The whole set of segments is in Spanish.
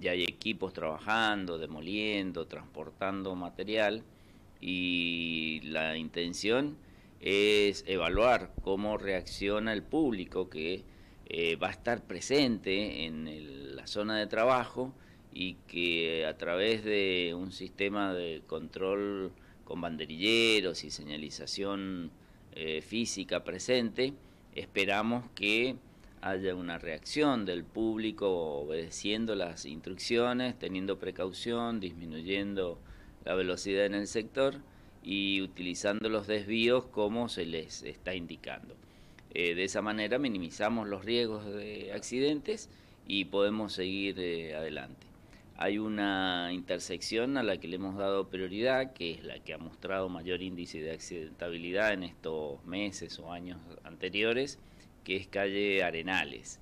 Ya hay equipos trabajando, demoliendo, transportando material y la intención es evaluar cómo reacciona el público que eh, va a estar presente en la zona de trabajo y que a través de un sistema de control con banderilleros y señalización eh, física presente, esperamos que haya una reacción del público obedeciendo las instrucciones, teniendo precaución, disminuyendo la velocidad en el sector y utilizando los desvíos como se les está indicando. Eh, de esa manera minimizamos los riesgos de accidentes y podemos seguir eh, adelante. Hay una intersección a la que le hemos dado prioridad, que es la que ha mostrado mayor índice de accidentabilidad en estos meses o años anteriores, que es calle Arenales.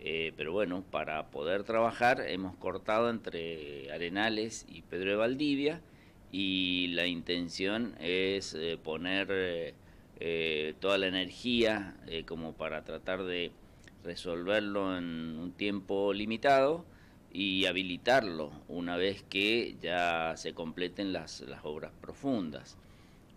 Eh, pero bueno, para poder trabajar hemos cortado entre Arenales y Pedro de Valdivia y la intención es eh, poner eh, toda la energía como para tratar de resolverlo en un tiempo limitado y habilitarlo una vez que ya se completen las obras profundas.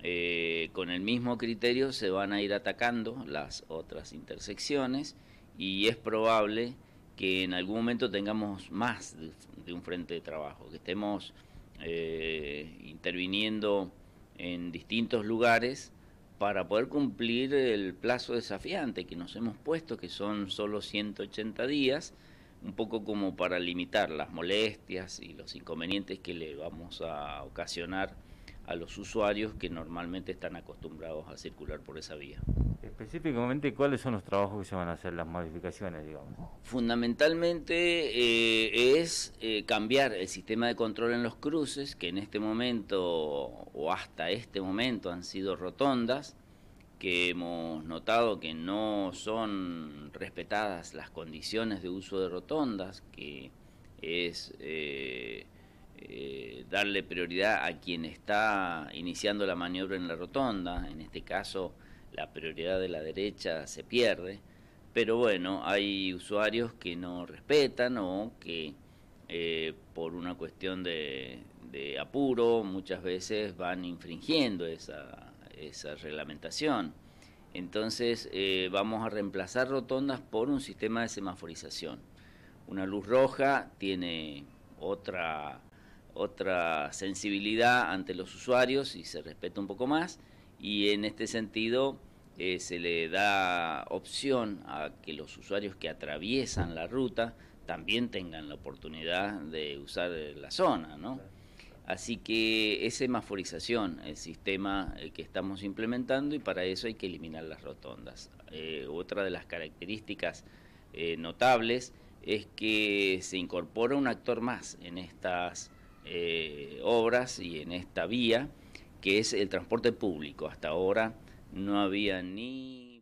Eh, con el mismo criterio se van a ir atacando las otras intersecciones y es probable que en algún momento tengamos más de, un frente de trabajo, que estemos eh, interviniendo en distintos lugares para poder cumplir el plazo desafiante que nos hemos puesto, que son solo 180 días, un poco como para limitar las molestias y los inconvenientes que le vamos a ocasionar a los usuarios que normalmente están acostumbrados a circular por esa vía. Específicamente, ¿cuáles son los trabajos que se van a hacer, las modificaciones, digamos? Fundamentalmente eh, es eh, cambiar el sistema de control en los cruces, que en este momento o hasta este momento han sido rotondas, que hemos notado que no son respetadas las condiciones de uso de rotondas, que es... Eh, darle prioridad a quien está iniciando la maniobra en la rotonda, en este caso la prioridad de la derecha se pierde, pero bueno, hay usuarios que no respetan o que eh, por una cuestión de, apuro muchas veces van infringiendo esa, reglamentación. Entonces eh, vamos a reemplazar rotondas por un sistema de semaforización. Una luz roja tiene otra otra sensibilidad ante los usuarios y se respeta un poco más y en este sentido eh, se le da opción a que los usuarios que atraviesan la ruta también tengan la oportunidad de usar eh, la zona, ¿no? Así que es semaforización el sistema eh, que estamos implementando y para eso hay que eliminar las rotondas. otra de las características notables es que se incorpora un actor más en estas eh, obras y en esta vía, que es el transporte público. Hasta ahora no había ni...